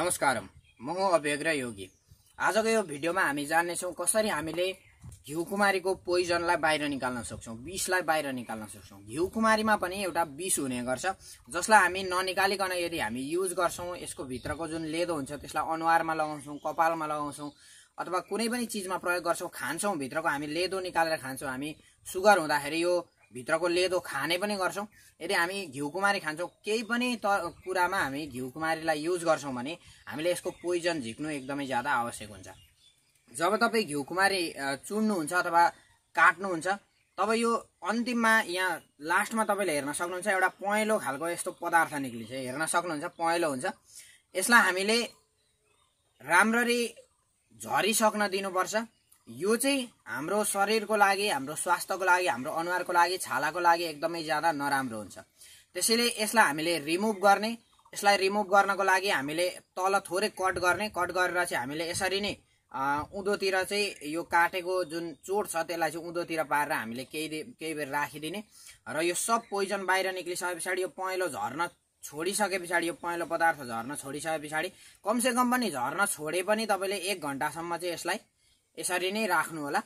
नमस्कार म अभ्यग्र योगी आजको यो भिडियोमा हामी जान्नेछौँ कसरी हामीले घिउकुमारीको पोइजनलाई बाहिर निकाल्न सक्छौँ विषलाई बाहिर निकाल्न सक्छौँ घिउकुमारीमा पनि एउटा विष हुने गर्छ जसलाई हामी ननिकालिकन यदि हामी युज गर्छौँ यसको भित्रको जुन लेदो हुन्छ त्यसलाई अनुहारमा लगाउँछौँ कपालमा लगाउँछौँ अथवा कुनै पनि चिजमा प्रयोग गर्छौँ खान्छौँ भित्रको हामी लेदो निकालेर खान्छौँ हामी सुगर हुँदाखेरि यो भित्रको लेदो खाने पनि गर्छौँ यदि घिउ कुमारी खान्छौँ केही पनि त कुरामा हामी घिउकुमारीलाई युज गर्छौँ भने हामीले यसको पोइजन झिक्नु एकदमै ज्यादा आवश्यक हुन्छ जब तपाईँ घिउकुमारी कुमारी चुन्नुहुन्छ अथवा काट्नुहुन्छ तब यो अन्तिममा यहाँ लास्टमा तपाईँले हेर्न सक्नुहुन्छ एउटा पहेँलो खालको यस्तो पदार्थ निक्लिन्छ हेर्न सक्नुहुन्छ पहेँलो हुन्छ यसलाई हामीले राम्ररी झरिसक्न दिनुपर्छ यो चाहिँ हाम्रो शरीरको लागि हाम्रो स्वास्थ्यको लागि हाम्रो अनुहारको लागि छालाको लागि एकदमै ज्यादा नराम्रो हुन्छ त्यसैले यसलाई हामीले रिमुभ गर्ने यसलाई रिमुभ गर्नको लागि हामीले तल थोरै कट गर्ने कट गरेर चाहिँ हामीले यसरी नै उँधोतिर चाहिँ यो काटेको जुन चोट छ त्यसलाई चाहिँ उँधोतिर पारेर हामीले केही केही बेर राखिदिने र यो सब पोइजन बाहिर निक्लिसके पछाडि यो पहेँलो झर्न छोडिसके पछाडि यो पहेँलो पदार्थ झर्न छोडिसके पछाडि कमसेकम पनि झर्न छोडे पनि तपाईँले एक घन्टासम्म चाहिँ यसलाई यसरी नै राख्नु होला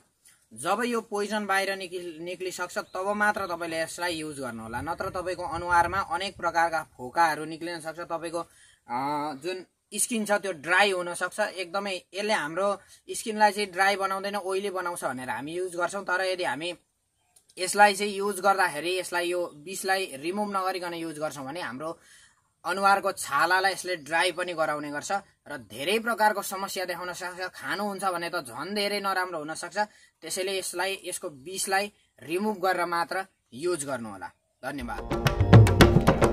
जब यो पोइजन बाहिर निक्लि निक्लिसक्छ तब मात्र तपाईँले यसलाई युज गर्नुहोला नत्र तपाईँको अनुहारमा अनेक प्रकारका फोकाहरू निक्लिन सक्छ तपाईँको जुन स्किन छ त्यो ड्राई हुनसक्छ एकदमै यसले हाम्रो स्किनलाई चाहिँ ड्राई बनाउँदैन ओइली बनाउँछ भनेर हामी युज गर्छौँ तर यदि हामी यसलाई चाहिँ युज गर्दाखेरि यसलाई यो बिसलाई रिमुभ नगरिकन युज गर्छौँ भने हाम्रो अनुहारको छालालाई यसले ड्राई पनि गराउने गर्छ र धेरै प्रकारको समस्या देखाउन सक्छ खानुहुन्छ भने त झन् धेरै नराम्रो हुनसक्छ त्यसैले यसलाई यसको विषलाई रिमुभ गरेर मात्र युज गर्नुहोला धन्यवाद